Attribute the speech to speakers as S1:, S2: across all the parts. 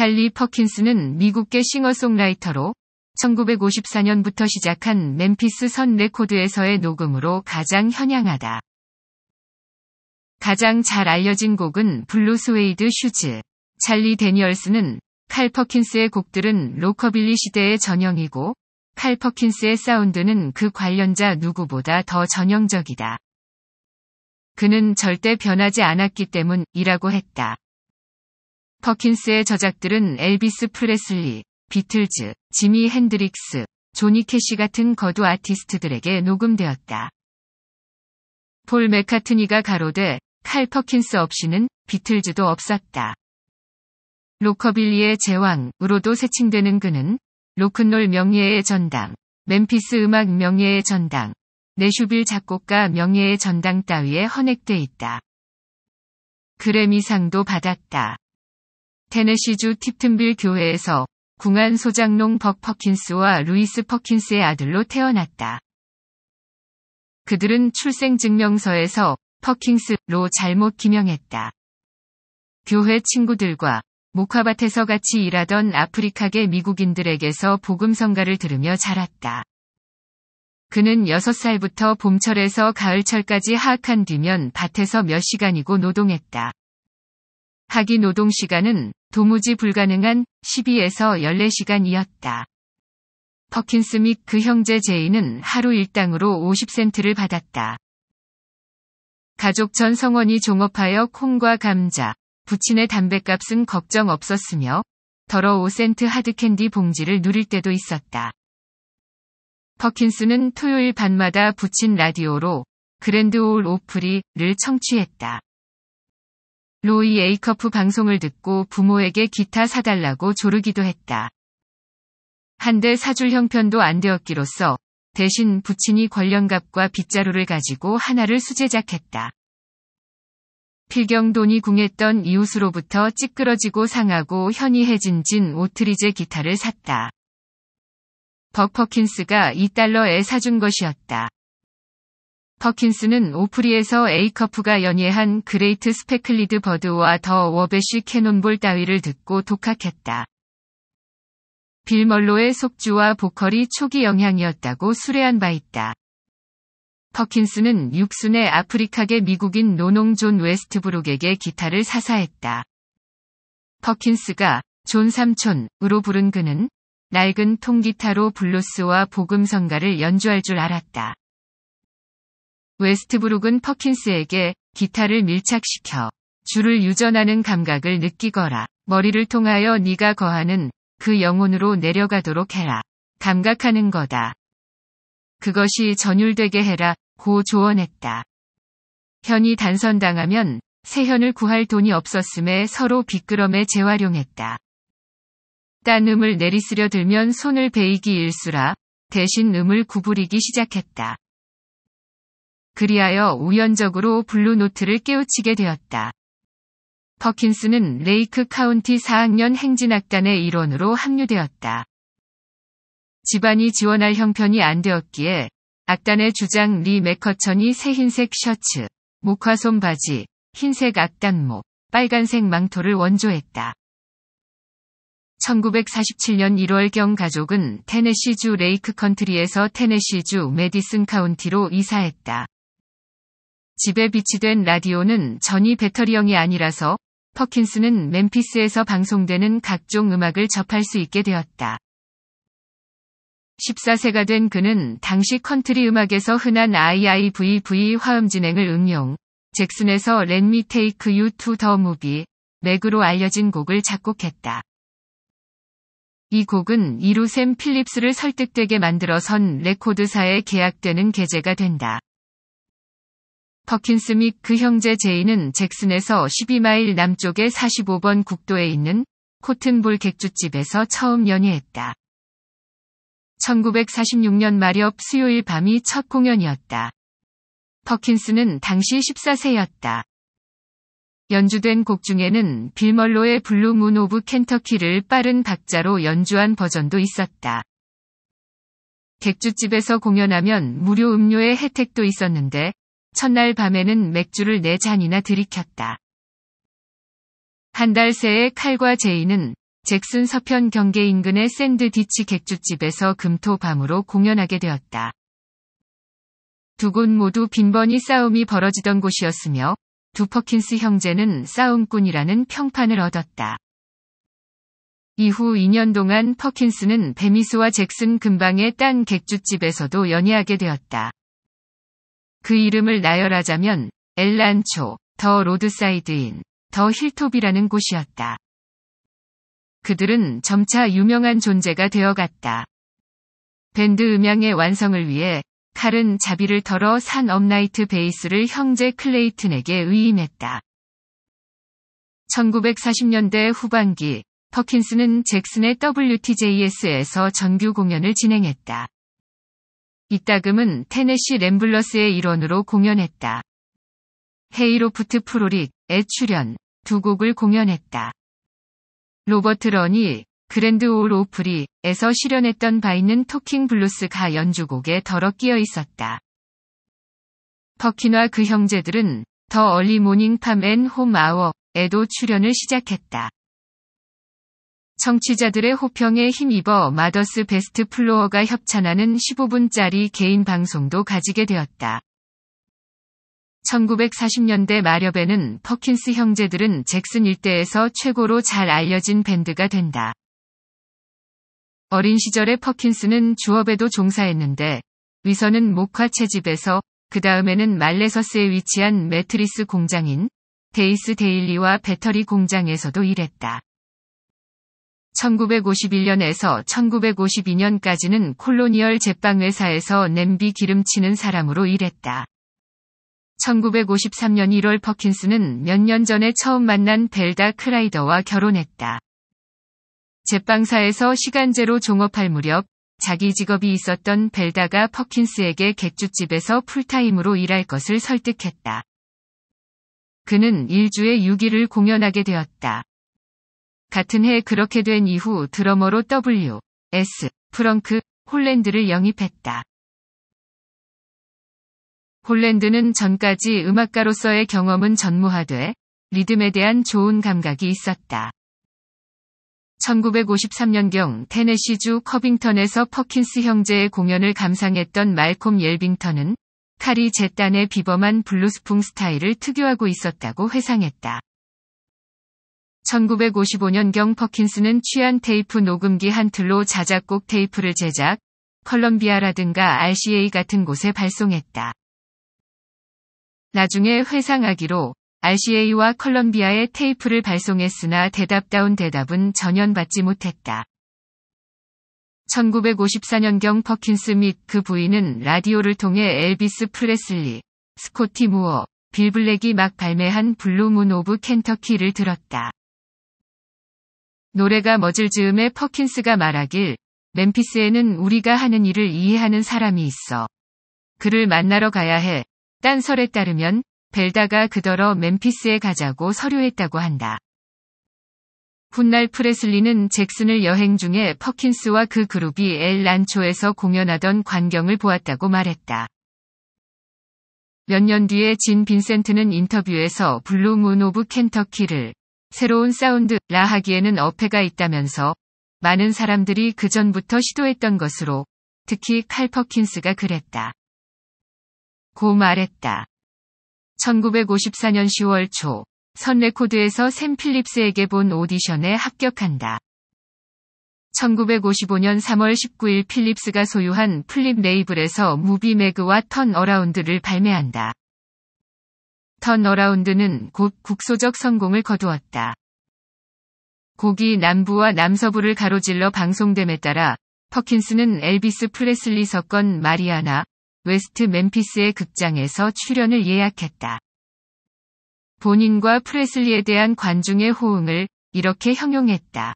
S1: 칼리 퍼킨스는 미국계 싱어송라이터로 1954년부터 시작한 멤피스 선 레코드에서의 녹음으로 가장 현양하다. 가장 잘 알려진 곡은 블루 스웨이드 슈즈. 찰리 데니얼스는 칼 퍼킨스의 곡들은 로커빌리 시대의 전형이고 칼 퍼킨스의 사운드는 그 관련자 누구보다 더 전형적이다. 그는 절대 변하지 않았기 때문이라고 했다. 퍼킨스의 저작들은 엘비스 프레슬리, 비틀즈, 지미 핸드릭스, 조니 캐시 같은 거두 아티스트들에게 녹음되었다. 폴 맥카트니가 가로되 칼 퍼킨스 없이는 비틀즈도 없었다. 로커빌리의 제왕으로도 세칭되는 그는 로큰롤 명예의 전당, 멤피스 음악 명예의 전당, 내슈빌 작곡가 명예의 전당 따위에 헌액돼 있다. 그래미상도 받았다. 테네시주 t 튼빌 교회에서 궁한 소장농 벅 퍼킨스와 루이스 퍼킨스의 아들로 태어났다. 그들은 출생증명서에서 퍼킨스로 잘못 기명했다. 교회 친구들과 모카밭에서 같이 일하던 아프리카계 미국인들에게서 복음성가를 들으며 자랐다. 그는 6살부터 봄철에서 가을철까지 하악한 뒤면 밭에서 몇 시간이고 노동했다. 하기 노동 시간은 도무지 불가능한 12에서 14시간이었다. 퍼킨스 및 그 형제 제이는 하루 일당으로 50센트를 받았다. 가족 전 성원이 종업하여 콩과 감자, 부친의 담뱃값은 걱정 없었으며 더러 5센트 하드캔디 봉지를 누릴 때도 있었다. 퍼킨스는 토요일 밤마다 부친 라디오로 그랜드 올 오프리를 청취했다. 로이 에이커프 방송을 듣고 부모에게 기타 사달라고 조르기도 했다. 한데 사줄 형편도 안 되었기로써 대신 부친이 권련갑과 빗자루를 가지고 하나를 수제작했다. 필경돈이 궁했던 이웃으로부터 찌끄러지고 상하고 현이해진 진 오트리제 기타를 샀다. 버퍼킨스가 2달러에 사준 것이었다. 퍼킨스는 오프리에서 에이커프가 연예한 그레이트 스페클리드 버드와 더워베쉬 캐논볼 따위를 듣고 독학했다. 빌멀로의 속주와 보컬이 초기 영향이었다고 수레한 바 있다. 퍼킨스는 육순의 아프리카계 미국인 노농 존 웨스트브룩에게 기타를 사사했다. 퍼킨스가 존 삼촌으로 부른 그는 낡은 통기타로 블루스와 복음성가를 연주할 줄 알았다. 웨스트브룩은 퍼킨스에게 기타를 밀착시켜 줄을 유전하는 감각을 느끼거라. 머리를 통하여 네가 거하는 그 영혼으로 내려가도록 해라. 감각하는 거다. 그것이 전율되게 해라. 고 조언했다. 현이 단선당하면 세 현을 구할 돈이 없었음에 서로 비끄럼에 재활용했다. 딴 음을 내리스려 들면 손을 베이기 일수라 대신 음을 구부리기 시작했다. 그리하여 우연적으로 블루노트를 깨우치게 되었다. 퍼킨스는 레이크 카운티 4학년 행진학단의 일원으로 합류되었다. 집안이 지원할 형편이 안 되었기에 악단의 주장 리 맥커천이 새 흰색 셔츠, 목화솜 바지, 흰색 악단모, 빨간색 망토를 원조했다. 1947년 1월경 가족은 테네시주 레이크 컨트리에서 테네시주 메디슨 카운티로 이사했다. 집에 비치된 라디오는 전이 배터리형이 아니라서 퍼킨스는 멤피스에서 방송되는 각종 음악을 접할 수 있게 되었다. 14세가 된 그는 당시 컨트리 음악에서 흔한 IIVV 화음 진행을 응용, 잭슨에서 Let Me Take You to the Movie, 맥으로 알려진 곡을 작곡했다. 이 곡은 이루샘 필립스를 설득되게 만들어선 레코드사에 계약되는 계제가 된다. 퍼킨스 및 그 형제 제인은 잭슨에서 12마일 남쪽의 45번 국도에 있는 코튼볼 객주집에서 처음 연예했다. 1946년 말엽 수요일 밤이 첫 공연이었다. 퍼킨스는 당시 14세였다. 연주된 곡 중에는 빌멀로의 블루 문 오브 켄터키를 빠른 박자로 연주한 버전도 있었다. 객주집에서 공연하면 무료 음료의 혜택도 있었는데 첫날 밤에는 맥주를 네 잔이나 들이켰다. 한 달 새에 칼과 제이는 잭슨 서편 경계 인근의 샌드디치 객주집에서 금토 밤으로 공연하게 되었다. 두 곳 모두 빈번히 싸움이 벌어지던 곳이었으며 두퍼킨스 형제는 싸움꾼이라는 평판을 얻었다. 이후 2년 동안 퍼킨스는 베미스와 잭슨 근방의 딴 객주집에서도 연애하게 되었다. 그 이름을 나열하자면 엘란초, 더 로드사이드인, 더 힐톱이라는 곳이었다. 그들은 점차 유명한 존재가 되어갔다. 밴드 음향의 완성을 위해 칼은 자비를 털어 산 업나이트 베이스를 형제 클레이튼에게 의임했다. 1940년대 후반기, 퍼킨스는 잭슨의 WTJS에서 정규 공연을 진행했다. 이따금은 테네시 램블러스의 일원으로 공연했다. 헤이로프트 프로릭에 출연, 두 곡을 공연했다. 로버트 런이 그랜드 올 오프리에서 실현했던 바 있는 토킹 블루스가 연주곡에 더럽 끼어 있었다. 퍼키나그 형제들은 더 얼리 모닝 팜 앤 홈 아워에도 출연을 시작했다. 청취자들의 호평에 힘입어 마더스 베스트 플로어가 협찬하는 15분짜리 개인 방송도 가지게 되었다. 1940년대 마렵에는 퍼킨스 형제들은 잭슨 일대에서 최고로 잘 알려진 밴드가 된다. 어린 시절에 퍼킨스는 주업에도 종사했는데 위선은 목화 채집에서 그 다음에는 말레서스에 위치한 매트리스 공장인 데이스 데일리와 배터리 공장에서도 일했다. 1951년에서 1952년까지는 콜로니얼 제빵회사에서 냄비 기름치는 사람으로 일했다. 1953년 1월 퍼킨스는 몇 년 전에 처음 만난 벨다 크라이더와 결혼했다. 제빵사에서 시간제로 종업할 무렵 자기 직업이 있었던 벨다가 퍼킨스에게 객주집에서 풀타임으로 일할 것을 설득했다. 그는 1주에 6일을 공연하게 되었다. 같은 해 그렇게 된 이후 드러머로 W.S. 프렁크 홀랜드를 영입했다. 홀랜드는 전까지 음악가로서의 경험은 전무하되 리듬에 대한 좋은 감각이 있었다. 1953년경 테네시주 커빙턴에서 퍼킨스 형제의 공연을 감상했던 말콤 옐빙턴은 칼이 재단의 비범한 블루스풍 스타일을 특유하고 있었다고 회상했다. 1955년경 퍼킨스는 취한 테이프 녹음기 한 틀로 자작곡 테이프를 제작, 컬럼비아라든가 RCA 같은 곳에 발송했다. 나중에 회상하기로 RCA와 컬럼비아에 테이프를 발송했으나 대답다운 대답은 전혀 받지 못했다. 1954년경 퍼킨스 및 그 부인은 라디오를 통해 엘비스 프레슬리, 스코티 무어, 빌 블랙이 막 발매한 블루문 오브 켄터키를 들었다. 노래가 멎을 즈음에 퍼킨스가 말하길 멤피스에는 우리가 하는 일을 이해하는 사람이 있어. 그를 만나러 가야 해. 딴설에 따르면 벨다가 그더러 멤피스에 가자고 서류했다고 한다. 훗날 프레슬리는 잭슨을 여행 중에 퍼킨스와 그 그룹이 엘 란초에서 공연하던 광경을 보았다고 말했다. 몇 년 뒤에 진 빈센트는 인터뷰에서 블루문 오브 켄터키를 새로운 사운드라 하기에는 어폐가 있다면서 많은 사람들이 그전부터 시도했던 것으로 특히 칼퍼킨스가 그랬다. 고 말했다. 1954년 10월 초, 선 레코드에서 샘 필립스에게 본 오디션에 합격한다. 1955년 3월 19일 필립스가 소유한 플립 레이블에서 무비 매그와 턴 어라운드를 발매한다. 턴어라운드는 곧 국소적 성공을
S2: 거두었다.
S1: 곡이 남부와 남서부를 가로질러 방송됨에 따라 퍼킨스는 엘비스 프레슬리 석건 마리아나 웨스트 멤피스의 극장에서 출연을 예약했다. 본인과 프레슬리에 대한 관중의 호응을 이렇게 형용했다.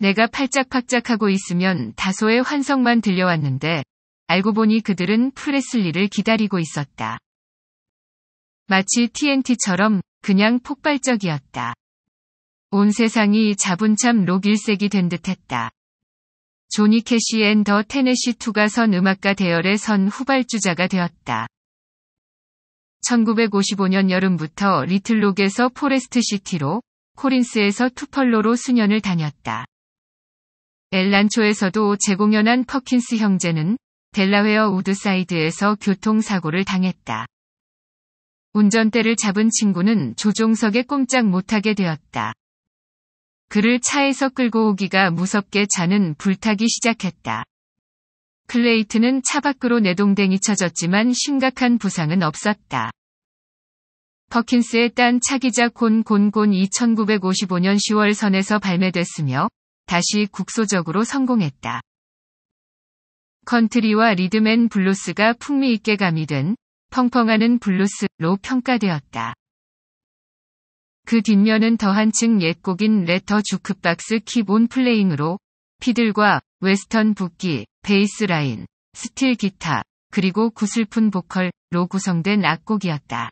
S1: 내가 팔짝팔짝하고 있으면 다소의 환성만 들려왔는데 알고 보니 그들은 프레슬리를 기다리고 있었다. 마치 TNT처럼 그냥 폭발적이었다. 온 세상이 자분참 록 일색이 된 듯했다. 조니 캐시 앤 더 테네시2가 선 음악가 대열의 선 후발주자가 되었다. 1955년 여름부터 리틀록에서 포레스트 시티로, 코린스에서 투펄로로 수년을 다녔다. 엘란초에서도 재공연한 퍼킨스 형제는 델라웨어 우드사이드에서 교통사고를 당했다. 운전대를 잡은 친구는 조종석에 꼼짝 못하게 되었다. 그를 차에서 끌고 오기가 무섭게 자는 불타기 시작했다. 클레이트는 차 밖으로 내동댕이 쳐졌지만 심각한 부상은 없었다. 퍼킨스의 딴차기작 곤곤 곤 2955년 10월 선에서 발매됐으며 다시 국소적으로 성공했다. 컨트리와 리듬앤 블루스가 풍미있게 가미된 펑펑하는 블루스로 평가되었다. 그 뒷면은 더한 층 옛곡인 레터 주크박스 키본 플레잉으로 피들과 웨스턴 붓기, 베이스 라인, 스틸 기타, 그리고 구슬픈 보컬로 구성된 악곡이었다.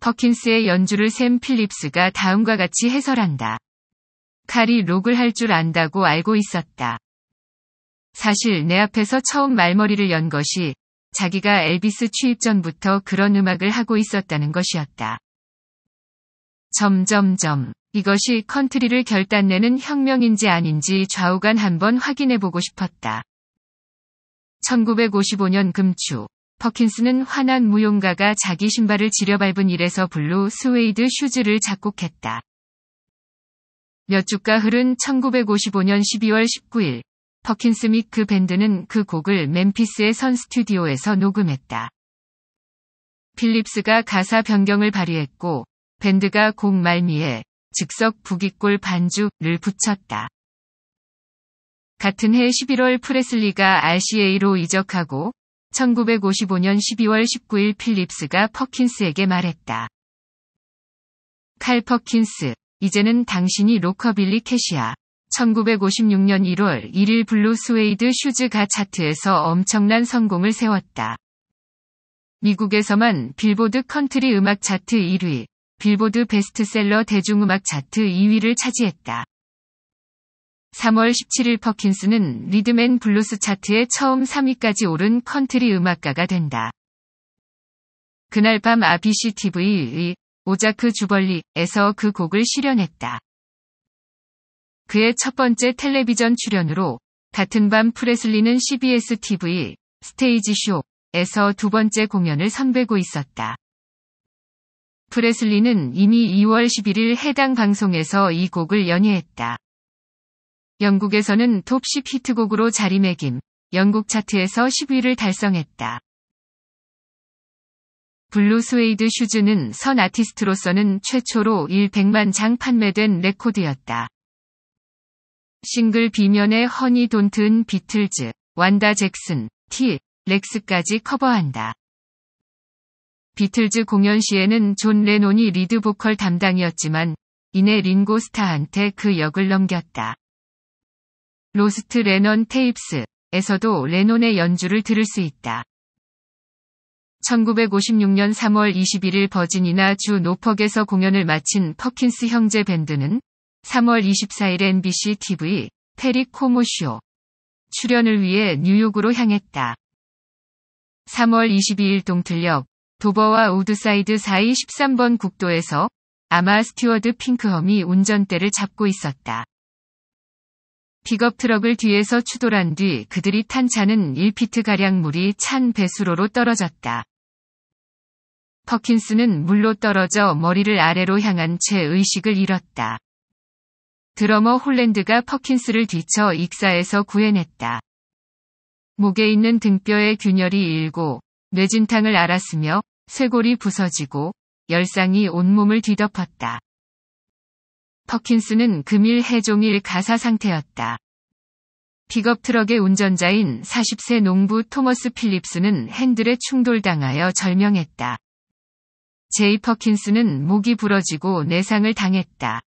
S1: 퍼킨스의 연주를 샘 필립스가 다음과 같이 해설한다. 칼이 록을 할 줄 안다고 알고 있었다. 사실 내 앞에서 처음 말머리를 연 것이 자기가 엘비스 취입 전부터 그런 음악을 하고 있었다는 것이었다. 점점점 이것이 컨트리를 결단내는 혁명인지 아닌지 좌우간 한번 확인해보고 싶었다. 1955년 금추 퍼킨스는 화난 무용가가 자기 신발을 지려 밟은 일에서 블루 스웨이드 슈즈를 작곡했다. 몇 주가 흐른 1955년 12월 19일 퍼킨스 및 그 밴드는 그 곡을 멤피스의 선 스튜디오에서 녹음했다. 필립스가 가사 변경을 발휘했고 밴드가 곡 말미에 즉석 부기골 반주를 붙였다. 같은 해 11월 프레슬리가 RCA로 이적하고 1955년 12월 19일 필립스가 퍼킨스에게 말했다. 칼 퍼킨스, 이제는 당신이 로커빌리 캐시야. 1956년 1월 1일 블루 스웨이드 슈즈가 차트에서 엄청난 성공을 세웠다. 미국에서만 빌보드 컨트리 음악 차트 1위, 빌보드 베스트셀러 대중음악 차트 2위를 차지했다. 3월 17일 퍼킨스는 리듬앤 블루스 차트에 처음 3위까지 오른 컨트리 음악가가 된다. 그날 밤 ABC TV의 오자크 주벌리에서 그 곡을 실현했다. 그의 첫 번째 텔레비전 출연으로 같은 밤 프레슬리는 CBS TV 스테이지 쇼에서 두 번째 공연을 선배고 있었다. 프레슬리는 이미 2월 11일 해당 방송에서 이 곡을 연예했다. 영국에서는 톱 10 히트곡으로 자리매김, 영국 차트에서 10위를 달성했다. 블루 스웨이드 슈즈는 선 아티스트로서는 최초로 1 100만 장 판매된 레코드였다. 싱글 비면의 허니 돈튼 비틀즈, 완다 잭슨, 티, 렉스까지 커버한다. 비틀즈 공연 시에는 존 레논이 리드 보컬 담당이었지만 이내 린고 스타한테 그 역을 넘겼다. 로스트 레논 테이프스에서도 레논의 연주를 들을 수 있다. 1956년 3월 21일 버지니나 주 노퍽에서 공연을 마친 퍼킨스 형제 밴드는 3월 24일 MBC TV 페리 코모 쇼 출연을 위해 뉴욕으로 향했다. 3월 22일 동틀역 도버와 우드사이드 사이 13번 국도에서 아마 스튜어드 핑크험이 운전대를 잡고 있었다. 픽업 트럭을 뒤에서 추돌한 뒤 그들이 탄 차는 1피트가량 물이 찬 배수로로 떨어졌다. 퍼킨스는 물로 떨어져 머리를 아래로 향한 채 의식을 잃었다. 드러머 홀랜드가 퍼킨스를 뒤쳐 익사에서 구해냈다. 목에 있는 등뼈의 균열이 일고 뇌진탕을 앓았으며 쇄골이 부서지고 열상이 온몸을 뒤덮었다. 퍼킨스는 금일 해종일 가사 상태였다. 픽업 트럭의 운전자인 40세 농부 토머스 필립스는 핸들에 충돌당하여 절명했다. 제이 퍼킨스는 목이 부러지고 내상을 당했다.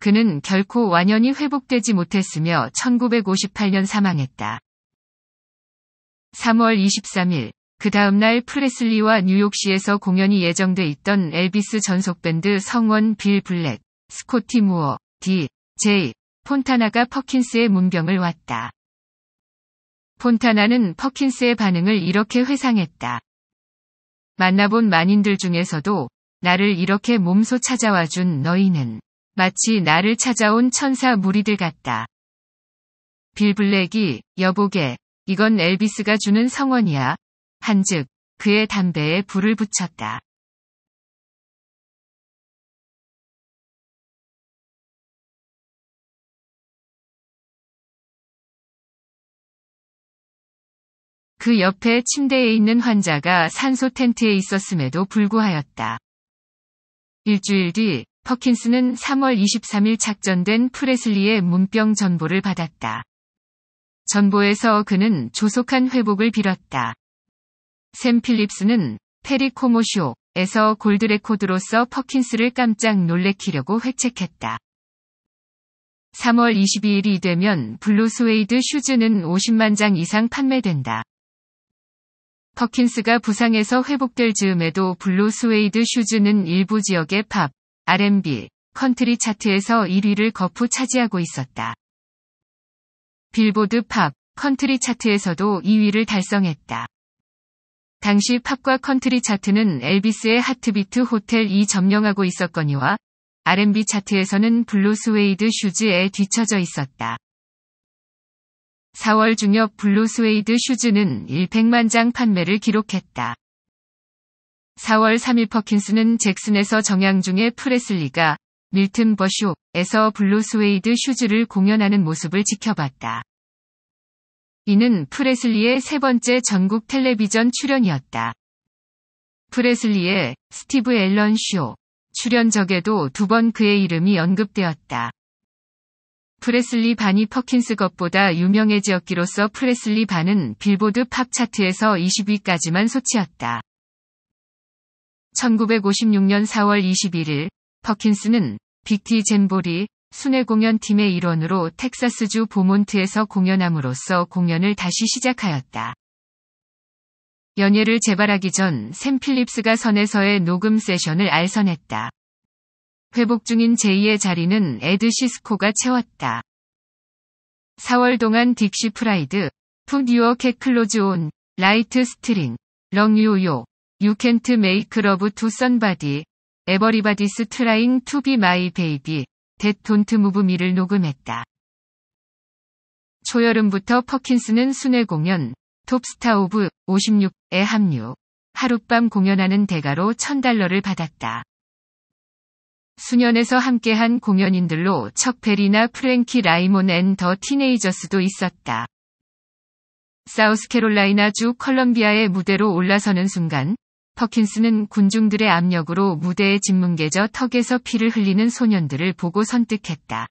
S1: 그는 결코 완연히 회복되지 못했으며 1958년 사망했다. 3월 23일, 그 다음날 프레슬리와 뉴욕시에서 공연이 예정돼 있던 엘비스 전속밴드 성원 빌 블랙, 스코티 무어, 디, 제이, 폰타나가 퍼킨스의 문병을 왔다. 폰타나는 퍼킨스의 반응을 이렇게 회상했다. 만나본 만인들 중에서도 나를 이렇게 몸소 찾아와 준 너희는 마치 나를 찾아온 천사 무리들 같다. 빌 블랙이 여보게 이건 엘비스가 주는 성원이야.
S2: 한즉 그의 담배에 불을 붙였다. 그 옆에
S1: 침대에 있는 환자가 산소 텐트에 있었음에도 불구하였다. 일주일 뒤 퍼킨스는 3월 23일 착전된 프레슬리의 문병 전보를 받았다. 전보에서 그는 조속한 회복을 빌었다. 샘 필립스는 페리코모쇼에서 골드레코드로서 퍼킨스를 깜짝 놀래키려고 회책했다. 3월 22일이 되면 블루스웨이드 슈즈는 50만 장 이상 판매된다. 퍼킨스가 부상에서 회복될 즈음에도 블루스웨이드 슈즈는 일부 지역의 팝, R&B, 컨트리 차트에서 1위를 거푸 차지하고 있었다. 빌보드 팝, 컨트리 차트에서도 2위를 달성했다. 당시 팝과 컨트리 차트는 엘비스의 하트비트 호텔이 점령하고 있었거니와 R&B 차트에서는 블루 스웨이드 슈즈에 뒤처져 있었다. 4월 중엽 블루 스웨이드 슈즈는 100만 장 판매를 기록했다. 4월 3일 퍼킨스는 잭슨에서 정향중의 프레슬리가 밀튼 버쇼에서 블루스웨이드 슈즈를 공연하는 모습을 지켜봤다. 이는 프레슬리의 세 번째 전국 텔레비전 출연이었다. 프레슬리의 스티브 앨런 쇼 출연적에도 두 번 그의 이름이 언급되었다. 프레슬리 반이 퍼킨스 것보다 유명해지었기로써 프레슬리 반은 빌보드 팝 차트에서 20위까지만 소치였다. 1956년 4월 21일 퍼킨스는 빅티 젠보리 순회 공연팀의 일원으로 텍사스주 보몬트에서 공연함으로써 공연을 다시 시작하였다. 연예를 재발하기 전 샘 필립스가 선에서의 녹음 세션을 알선했다. 회복 중인 제2의 자리는 에드 시스코가 채웠다. 4월 동안 딕시 프라이드, 푸뉴어 캐클로즈 온, 라이트 스트링, 렁유요, You can't make love to somebody. Everybody's trying to be my baby. That don't move me를 녹음했다. 초여름부터 퍼킨스는 순회 공연, 톱스타 오브 56에 합류, 하룻밤 공연하는 대가로 1000달러를 받았다. 수년에서 함께한 공연인들로 척페리나 프랭키 라이몬 앤 더 티네이저스도 있었다. 사우스캐롤라이나주 컬럼비아의 무대로 올라서는 순간 터킨스는 군중들의 압력으로 무대에 짓뭉개져 턱에서 피를 흘리는 소년들을 보고 선택했다.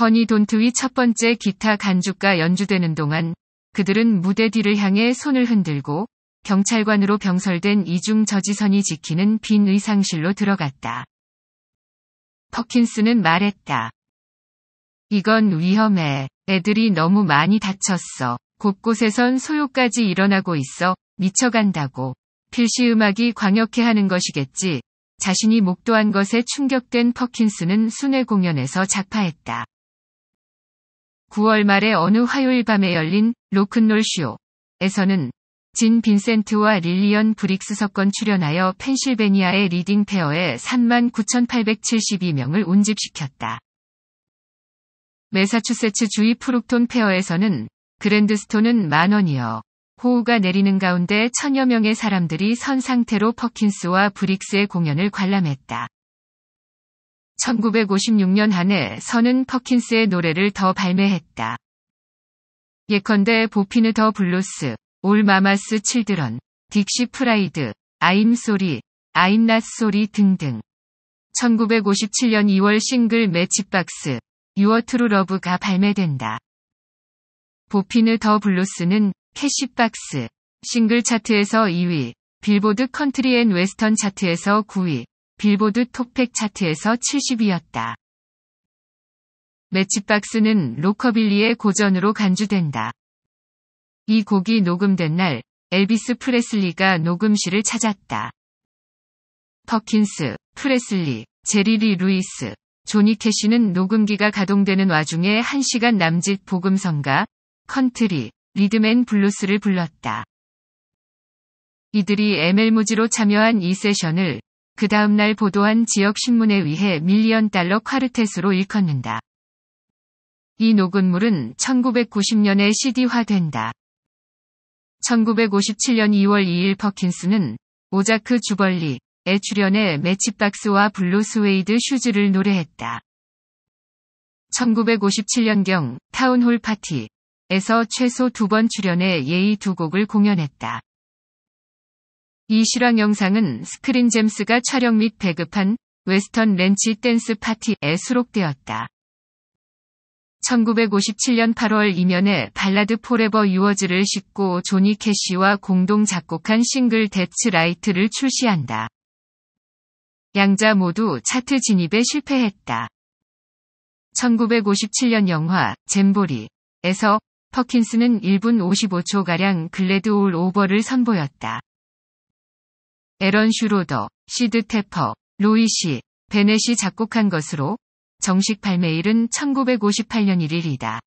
S1: 허니 돈트위 첫 번째 기타 간주가 연주되는 동안 그들은 무대 뒤를 향해 손을 흔들고 경찰관으로 병설된 이중 저지선이 지키는 빈 의상실로 들어갔다. 터킨스는 말했다. 이건 위험해. 애들이 너무 많이 다쳤어. 곳곳에선 소요까지 일어나고 있어 미쳐간다고. 필시 음악이 광역해 하는 것이겠지. 자신이 목도한 것에 충격된 퍼킨스는 순회 공연에서 작파했다. 9월 말에 어느 화요일 밤에 열린 로큰롤 쇼에서는 진 빈센트와 릴리언 브릭스 석권 출연하여 펜실베니아의 리딩 페어에 39,872명을 운집시켰다. 메사추세츠 주의 프룩톤 페어에서는 그랜드스톤은 만 원이어 호우가 내리는 가운데 천여 명의 사람들이 선 상태로 퍼킨스와 브릭스의 공연을 관람했다. 1956년 한 해 선은 퍼킨스의 노래를 더 발매했다. 예컨대 보피느 더 블루스, 올 마마스 칠드런, 딕시 프라이드, 아임 소리, 아임 낫 소리 등등. 1957년 2월 싱글 매치박스, 유어 트루 러브가 발매된다. 보핀을더 블루스는 캐시박스 싱글 차트에서 2위, 빌보드 컨트리 앤 웨스턴 차트에서 9위, 빌보드 톡팩 차트에서 70위였다. 매치박스는 로커빌리의 고전으로 간주된다. 이 곡이 녹음된 날, 엘비스 프레슬리가 녹음실을 찾았다. 퍼킨스, 프레슬리, 제리리 루이스, 조니 캐시는 녹음기가 가동되는 와중에 1시간 남짓 복음성가, 컨트리, 리듬맨 블루스를 불렀다. 이들이 에멜무지로 참여한 이 세션을 그 다음날 보도한 지역신문에 의해 밀리언 달러 콰르텟으로 일컫는다. 이 녹음물은 1990년에 CD화된다. 1957년 2월 2일 퍼킨스는 오자크 주벌리의 출연에 매치박스와 블루 스웨이드 슈즈를 노래했다. 1957년경 타운홀 파티, 에서 최소 두 번 출연해 예의 두 곡을
S2: 공연했다.
S1: 이 실황 영상은 스크린 잼스가 촬영 및 배급한 웨스턴 렌치 댄스 파티에 수록되었다. 1957년 8월 이면에 발라드 포레버 유어즈를 싣고 조니 캐시와 공동 작곡한 싱글 데츠 라이트를 출시한다. 양자 모두 차트 진입에 실패했다. 1957년 영화 잼보리에서 퍼킨스는 1분 55초가량 글래드 올 오버를 선보였다. 에런 슈로더, 시드 테퍼, 로이시, 베넷이 작곡한 것으로 정식 발매일은 1958년 1일이다.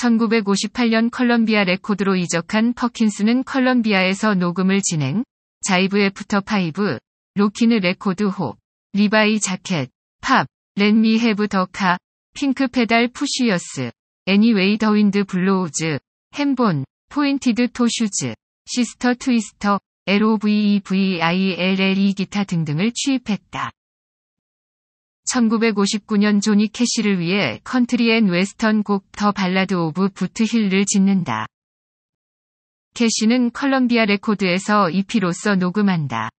S1: 1958년 컬럼비아 레코드로 이적한 퍼킨스는 컬럼비아에서 녹음을 진행, 자이브 애프터 파이브, 로키느 레코드 홉, 리바이 자켓, 팝, 렛미 헤브 더카, 핑크 페달 푸시어스, 애니웨이 더 윈드 블로우즈, 햄본, 포인티드 토 슈즈, 시스터 트위스터, LOVEVILLE 기타 등등을 취입했다. 1959년 조니 캐시를 위해 컨트리 앤 웨스턴 곡 더 발라드 오브 부트 힐을 짓는다. 캐시는 컬럼비아 레코드에서 EP로서 녹음한다.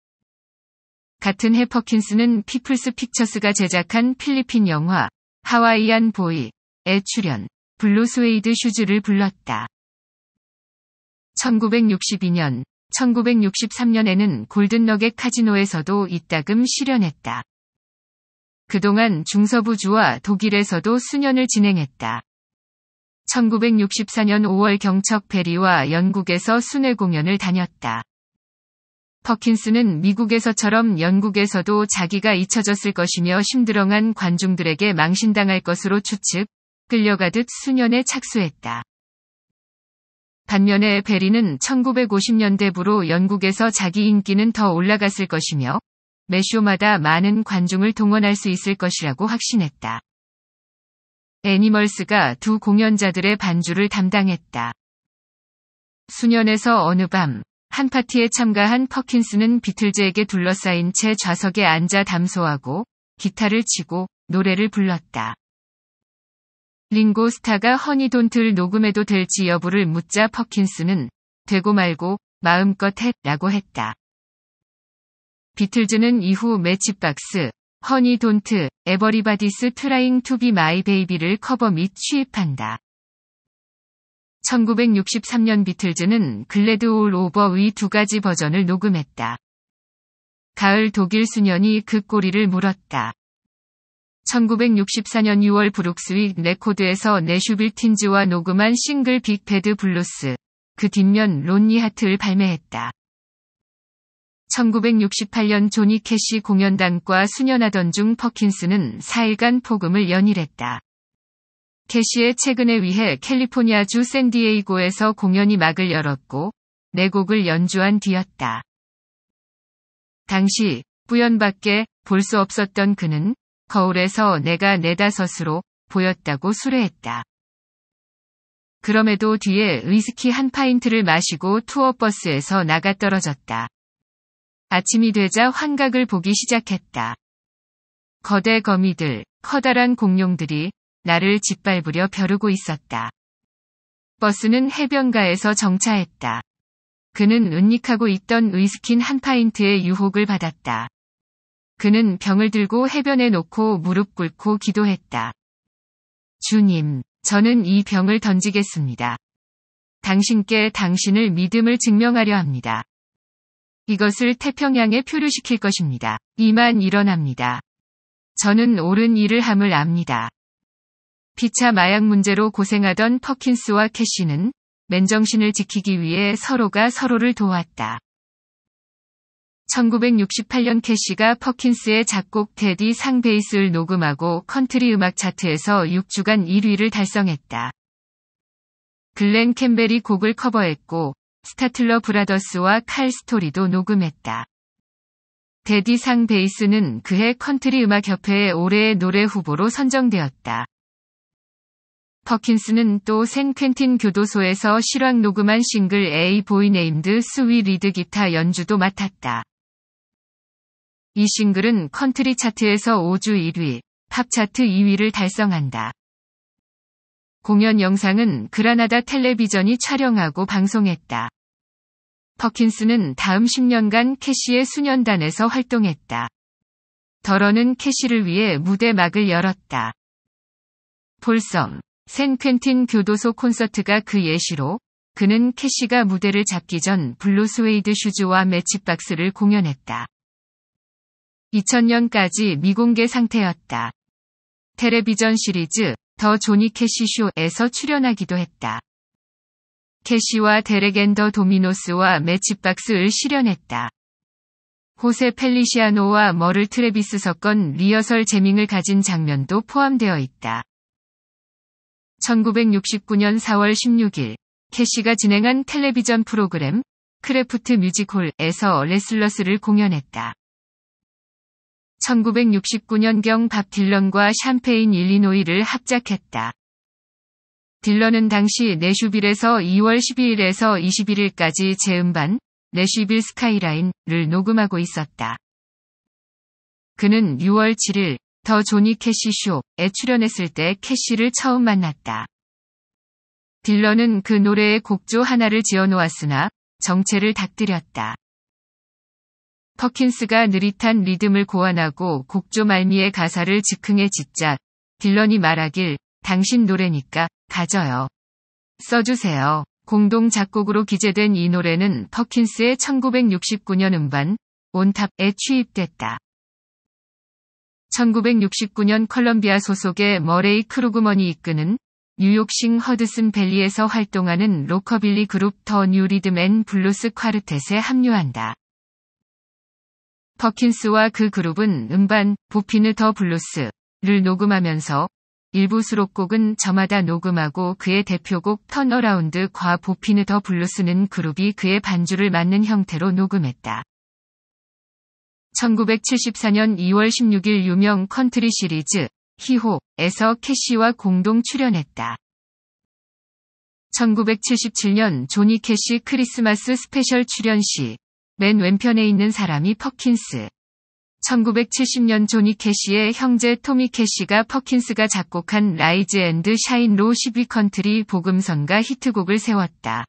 S1: 같은 해 퍼킨스는 피플스 픽처스가 제작한 필리핀 영화 하와이안 보이에 출연. 블루스웨이드 슈즈를 불렀다. 1962년, 1963년에는 골든너겟 카지노에서도 이따금 실현했다. 그동안 중서부주와 독일에서도 수년을 진행했다. 1964년 5월 경척 베리와 영국에서 순회 공연을 다녔다. 퍼킨스는 미국에서처럼 영국에서도 자기가 잊혀졌을 것이며 힘들어한 관중들에게 망신당할 것으로 추측, 끌려가듯 수년에 착수했다. 반면에 베리는 1950년대부로 영국에서 자기 인기는 더 올라갔을 것이며 매쇼마다 많은 관중을 동원할 수 있을 것이라고 확신했다. 애니멀스가 두 공연자들의 반주를 담당했다. 수년에서 어느 밤, 한 파티에 참가한 퍼킨스는 비틀즈에게 둘러싸인 채 좌석에 앉아 담소하고, 기타를 치고, 노래를 불렀다. 링고 스타가 허니돈트를 녹음해도 될지 여부를 묻자 퍼킨스는 되고 말고 마음껏 했다고 했다. 비틀즈는 이후 매치박스, 허니돈트, 에버리바디스 트라잉 투비 마이 베이비를 커버 및 취입한다. 1963년 비틀즈는 글래드 올 오버의 두 가지 버전을 녹음했다. 가을 독일 수년이 그 꼬리를 물었다. 1964년 6월 브룩스윅 레코드에서 내슈빌틴즈와 녹음한 싱글 빅 배드 블루스. 그 뒷면 론니 하트를 발매했다. 1968년 조니 캐시 공연단과 수년하던 중 퍼킨스는 4일간 폭음을 연일했다. 캐시의 최근에 위해 캘리포니아주 샌디에이고에서 공연이 막을 열었고, 내 네 곡을 연주한 뒤였다. 당시, 뿌연 밖에 볼 수 없었던 그는 거울에서 내가 네다섯으로 보였다고 수레했다. 그럼에도 뒤에 위스키 한 파인트를 마시고 투어버스에서 나가 떨어졌다. 아침이 되자 환각을 보기 시작했다. 거대 거미들, 커다란 공룡들이 나를 짓밟으려 벼르고 있었다. 버스는 해변가에서 정차했다. 그는 은닉하고 있던 위스킨 한 파인트의 유혹을 받았다. 그는 병을 들고 해변에 놓고 무릎 꿇고 기도했다. 주님, 저는 이 병을 던지겠습니다. 당신께 당신을 믿음을 증명하려 합니다. 이것을 태평양에 표류시킬 것입니다. 이만 일어납니다. 저는 옳은 일을 함을 압니다. 피차 마약 문제로 고생하던 퍼킨스와 캐시는 맨정신을 지키기 위해 서로가 서로를 도왔다. 1968년 캐시가 퍼킨스의 작곡 테디 상베이스를 녹음하고 컨트리 음악 차트에서 6주간 1위를 달성했다. 글렌 캠벨이 곡을 커버했고 스타틀러 브라더스와 칼 스토리도 녹음했다. 데디상 베이스는 그해 컨트리 음악협회의 올해의 노래 후보로 선정되었다. 퍼킨스는 또 샌퀸틴 교도소에서 실황 녹음한 싱글 A 보이 네임드 스위 리드 기타 연주도 맡았다. 이 싱글은 컨트리 차트에서 5주 1위, 팝 차트 2위를 달성한다. 공연 영상은 그라나다 텔레비전이 촬영하고 방송했다. 퍼킨스는 다음 10년간 캐시의 수년단에서 활동했다. 더러는 캐시를 위해 무대 막을 열었다. 볼섬, 샌 퀸틴 교도소 콘서트가 그 예시로 그는 캐시가 무대를 잡기 전 블루스웨이드 슈즈와 매치박스를 공연했다. 2000년까지 미공개 상태였다. 텔레비전 시리즈 더 조니 캐시 쇼에서 출연하기도 했다. 캐시와 데렉 겐더 도미노스와 매치박스를 실현했다. 호세 펠리시아노와 머를 트레비스 섞은 리허설 재밍을 가진 장면도 포함되어 있다. 1969년 4월 16일 캐시가 진행한 텔레비전 프로그램 크래프트 뮤지컬에서 레슬러스를 공연했다. 1969년경 밥 딜런과 샴페인 일리노이를 합작했다. 딜런은 당시 내슈빌에서 2월 12일에서 21일까지 재음반 내슈빌 스카이라인을 녹음하고 있었다. 그는 6월 7일 더 조니 캐시 쇼에 출연했을 때 캐시를 처음 만났다. 딜런은 그 노래의 곡조 하나를 지어 놓았으나 정체를 닥들였다. 터킨스가 느릿한 리듬을 고안하고 곡조 말미의 가사를 즉흥에 짓자 딜런이 말하길 당신 노래니까 가져요. 써주세요. 공동 작곡으로 기재된 이 노래는 터킨스의 1969년 음반 온탑에 취입됐다. 1969년 컬럼비아 소속의 머레이 크루그먼이 이끄는 뉴욕싱 허드슨 밸리에서 활동하는 로커빌리 그룹 더 뉴리듬 앤 블루스 콰르텟에 합류한다. 퍼킨스와 그 그룹은 음반 보피느 더 블루스를 녹음하면서 일부 수록곡은 저마다 녹음하고 그의 대표곡 턴어라운드 과 보피느 더 블루스는 그룹이 그의 반주를 맡는 형태로 녹음했다. 1974년 2월 16일 유명 컨트리 시리즈 히호에서 캐시와 공동 출연했다. 1977년 조니 캐시 크리스마스 스페셜 출연 시맨 왼편에 있는 사람이 퍼킨스. 1970년 조니 캐시의 형제 토미 캐시가 퍼킨스가 작곡한 라이즈 앤드 샤인 로1 0 컨트리 복음선가 히트곡을 세웠다.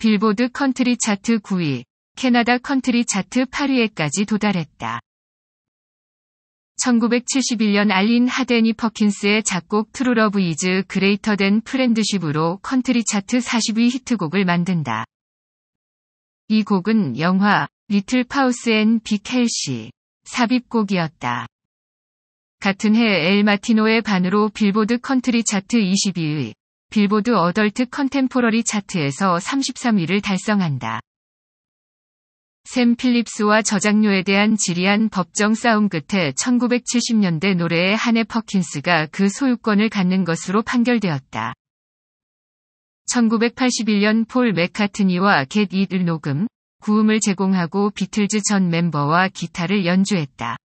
S1: 빌보드 컨트리 차트 9위, 캐나다 컨트리 차트 8위에까지
S2: 도달했다.
S1: 1971년 알린 하데니 퍼킨스의 작곡 트루러브 이즈 그레이터 된 프렌드십으로 컨트리 차트 40위 히트곡을 만든다. 이 곡은 영화 리틀 파우스 앤 비켈시 삽입곡이었다. 같은 해 엘 마티노의 반으로 빌보드 컨트리 차트 22위, 빌보드 어덜트 컨템포러리 차트에서 33위를 달성한다. 샘 필립스와 저작료에 대한 지리한 법정 싸움 끝에 1970년대 노래의 한해 퍼킨스가 그 소유권을 갖는 것으로 판결되었다. 1981년 폴 맥카트니와 겟 이들 녹음, 구음을 제공하고 비틀즈 전 멤버와 기타를 연주했다.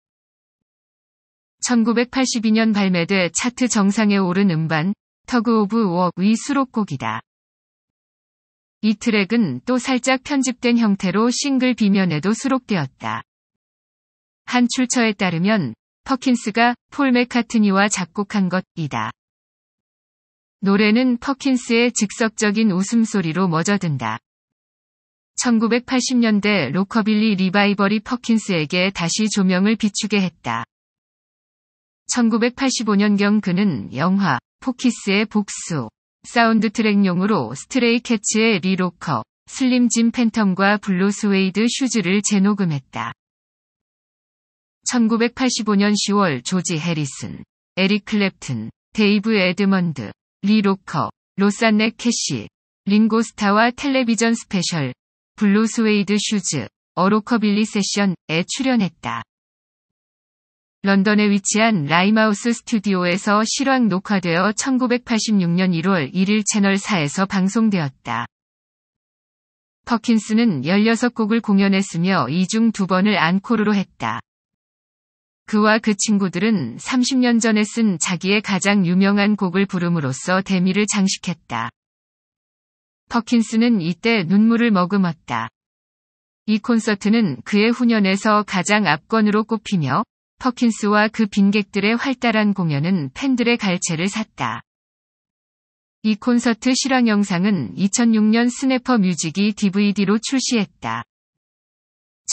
S1: 1982년 발매돼 차트 정상에 오른 음반 터그 오브 워의 수록곡이다. 이 트랙은 또 살짝 편집된 형태로 싱글 비면에도 수록되었다. 한 출처에 따르면 퍼킨스가 폴 맥카트니와 작곡한 것이다. 노래는 퍼킨스의 즉석적인 웃음소리로 멎어든다. 1980년대 로커빌리 리바이벌이 퍼킨스에게 다시 조명을 비추게 했다. 1985년경 그는 영화 포키스의 복수 사운드 트랙용으로 스트레이 캐츠의 리로커, 슬림 짐 팬텀과 블루 스웨이드 슈즈를 재녹음했다. 1985년 10월 조지 해리슨, 에릭 클랩튼, 데이브 에드먼드, 리 로커, 로산네 캐시, 링고스타와 텔레비전 스페셜, 블루 스웨이드 슈즈, 어로커빌리 세션에 출연했다. 런던에 위치한 라이마우스 스튜디오에서 실황 녹화되어 1986년 1월 1일 채널 4에서 방송되었다. 퍼킨스는 16곡을 공연했으며 이 중 두 번을 앙코르로 했다. 그와 그 친구들은 30년 전에 쓴 자기의 가장 유명한 곡을 부름으로써 데미를 장식했다. 퍼킨스는 이때 눈물을 머금었다. 이 콘서트는 그의 후년에서 가장 압권으로 꼽히며 퍼킨스와 그 빈객들의 활달한 공연은 팬들의 갈채를 샀다. 이 콘서트 실황 영상은 2006년 스네퍼 뮤직이 DVD로 출시했다.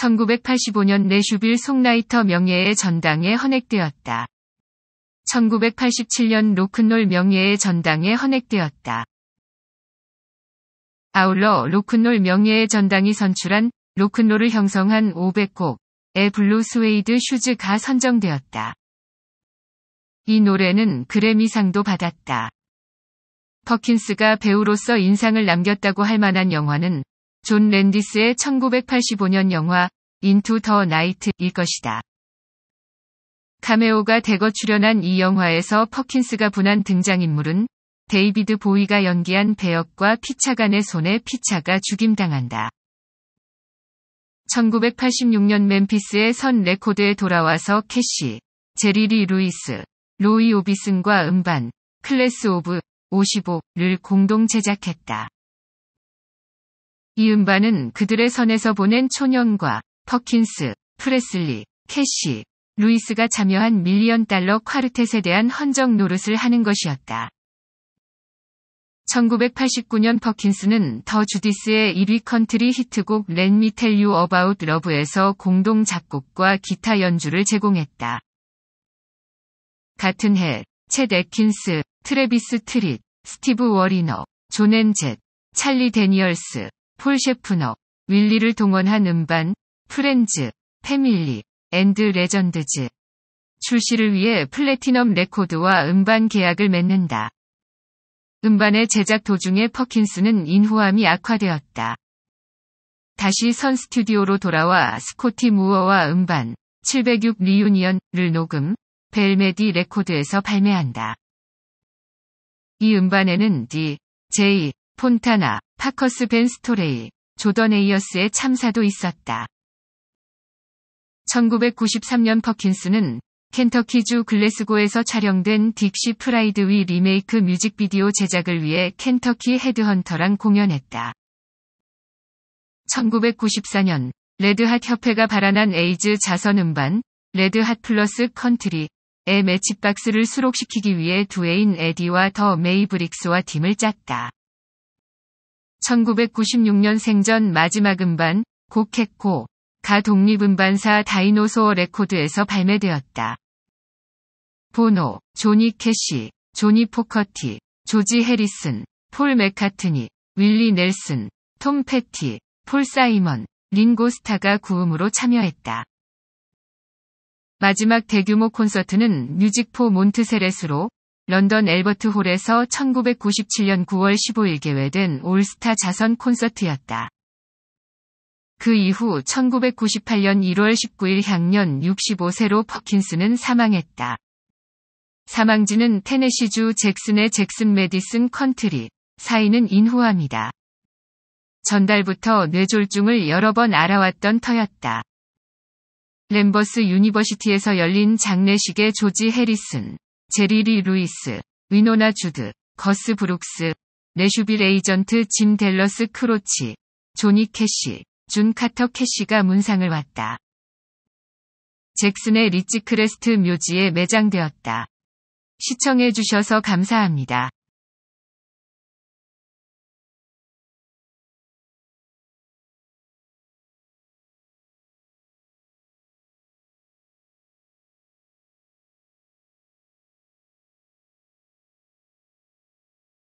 S1: 1985년 내슈빌 송라이터 명예의 전당에 헌액되었다. 1987년 로큰롤 명예의 전당에 헌액되었다. 아울러 로큰롤 명예의 전당이 선출한 로큰롤을 형성한 500곡의 블루 스웨이드 슈즈가 선정되었다. 이 노래는 그래미상도 받았다. 퍼킨스가 배우로서 인상을 남겼다고 할 만한 영화는 존 랜디스의 1985년 영화 인투 더 나이트일 것이다. 카메오가 대거 출연한 이 영화에서 퍼킨스가 분한 등장인물은 데이비드 보이가 연기한 배역과 피차간의 손에 피차가 죽임당한다. 1986년 멤피스의 선 레코드에 돌아와서 캐시, 제리리 루이스, 로이 오비슨과 음반, 클래스 오브 55를 공동 제작했다. 이음반은 그들의 선에서 보낸 초년과 퍼킨스, 프레슬리, 캐시, 루이스가 참여한 밀리언 달러 콰르텟에 대한 헌정 노릇을 하는 것이었다. 1989년 퍼킨스는 더 주디스의 1위 컨트리 히트곡 Let Me Tell You About Love에서 공동 작곡과 기타 연주를 제공했다. 같은 해, 챗 에킨스, 트레비스 트릿, 스티브 워리너, 존앤 젯, 찰리 데니얼스, 폴 셰프너, 윌리를 동원한 음반, 프렌즈, 패밀리, 앤드 레전드즈. 출시를 위해 플래티넘 레코드와 음반 계약을 맺는다. 음반의 제작 도중에 퍼킨스는 인후암이 악화되었다. 다시 선 스튜디오로 돌아와 스코티 무어와 음반 706리유니언를 녹음 벨메디 레코드에서 발매한다. 이 음반에는 D, J, 폰타나, 파커스 벤스토레이, 조던 에이어스의 참사도 있었다. 1993년 퍼킨스는 켄터키주 글래스고에서 촬영된 딕시 프라이드 위 리메이크 뮤직비디오 제작을 위해 켄터키 헤드헌터랑 공연했다. 1994년 레드핫 협회가 발안한 에이즈 자선 음반 레드핫 플러스 컨트리의 매치박스를 수록시키기 위해 두 애인 에디와 더 메이브릭스와 팀을 짰다. 1996년 생전 마지막 음반 고케코 가 독립음반사 다이노소어 레코드에서 발매되었다. 보노, 조니 캐시, 조니 포커티, 조지 해리슨, 폴 맥카트니, 윌리 넬슨, 톰 패티, 폴 사이먼, 링고 스타가 구음으로 참여했다. 마지막 대규모 콘서트는 뮤직포 몬트세레스로 런던 엘버트 홀에서 1997년 9월 15일 개회된 올스타 자선 콘서트였다. 그 이후 1998년 1월 19일 향년 65세로 퍼킨스는 사망했다. 사망지는 테네시주 잭슨의 잭슨 메디슨 컨트리, 사인은 인후합니다 전달부터 뇌졸중을 여러 번 알아왔던 터였다. 램버스 유니버시티에서 열린 장례식에 조지 해리슨, 제리리 루이스, 위노나 주드, 거스 브룩스, 내슈빌 에이전트 짐 델러스 크로치, 조니 캐시, 준 카터 캐시가 문상을 왔다. 잭슨의 리치크레스트 묘지에 매장되었다. 시청해주셔서
S2: 감사합니다.